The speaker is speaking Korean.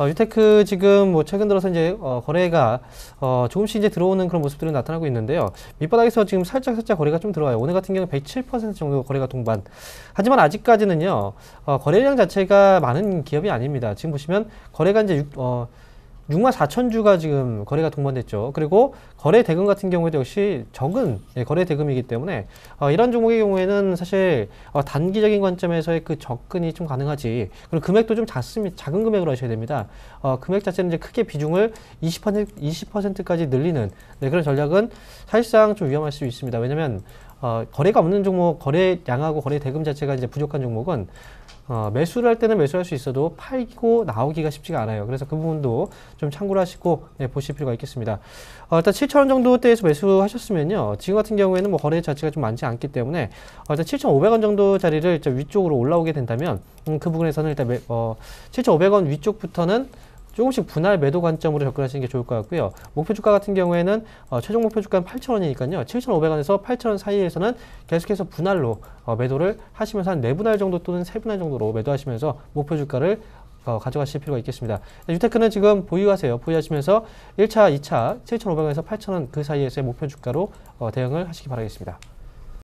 어, 유테크 지금 뭐 최근 들어서 이제 어, 거래가 어, 조금씩 이제 들어오는 그런 모습들은 나타나고 있는데요. 밑바닥에서 지금 살짝 살짝 거래가 좀 들어와요. 오늘 같은 경우 는107% 정도 거래가 동반. 하지만 아직까지는요. 어, 거래량 자체가 많은 기업이 아닙니다. 지금 보시면 거래가 이제 6, 어, 6만 4천 주가 지금 거래가 동반됐죠. 그리고 거래 대금 같은 경우에도 역시 적은 예, 거래 대금이기 때문에 어, 이런 종목의 경우에는 사실 어, 단기적인 관점에서의 그 접근이 좀 가능하지. 그리고 금액도 좀 작습니다. 작은 금액으로 하셔야 됩니다. 어, 금액 자체는 이제 크게 비중을 20% 20%까지 늘리는 네, 그런 전략은 사실상 좀 위험할 수 있습니다. 왜냐하면 어, 거래가 없는 종목, 거래량하고 거래 대금 자체가 이제 부족한 종목은 어, 매수를 할 때는 매수할 수 있어도 팔고 나오기가 쉽지가 않아요. 그래서 그 부분도 좀 참고를 하시고 네, 보실 필요가 있겠습니다. 어, 일단 7 0원 정도대에서 매수하셨으면요. 지금 같은 경우에는 뭐 거래 자체가 좀 많지 않기 때문에 어, 일단 7,500원 정도 자리를 위쪽으로 올라오게 된다면 음, 그 부분에서는 일단 매, 어, 7,500원 위쪽부터는 조금씩 분할 매도 관점으로 접근하시는 게 좋을 것 같고요. 목표 주가 같은 경우에는 어, 최종 목표 주가는 8,000원이니까요. 7,500원에서 8,000원 사이에서는 계속해서 분할로 어, 매도를 하시면서 한 4분할 정도 또는 3분할 정도로 매도하시면서 목표 주가를 어, 가져가실 필요가 있겠습니다. 네, 유테크는 지금 보유하세요. 보유하시면서 1차, 2차 7,500원에서 8,000원 그 사이에서의 목표 주가로 어, 대응을 하시기 바라겠습니다.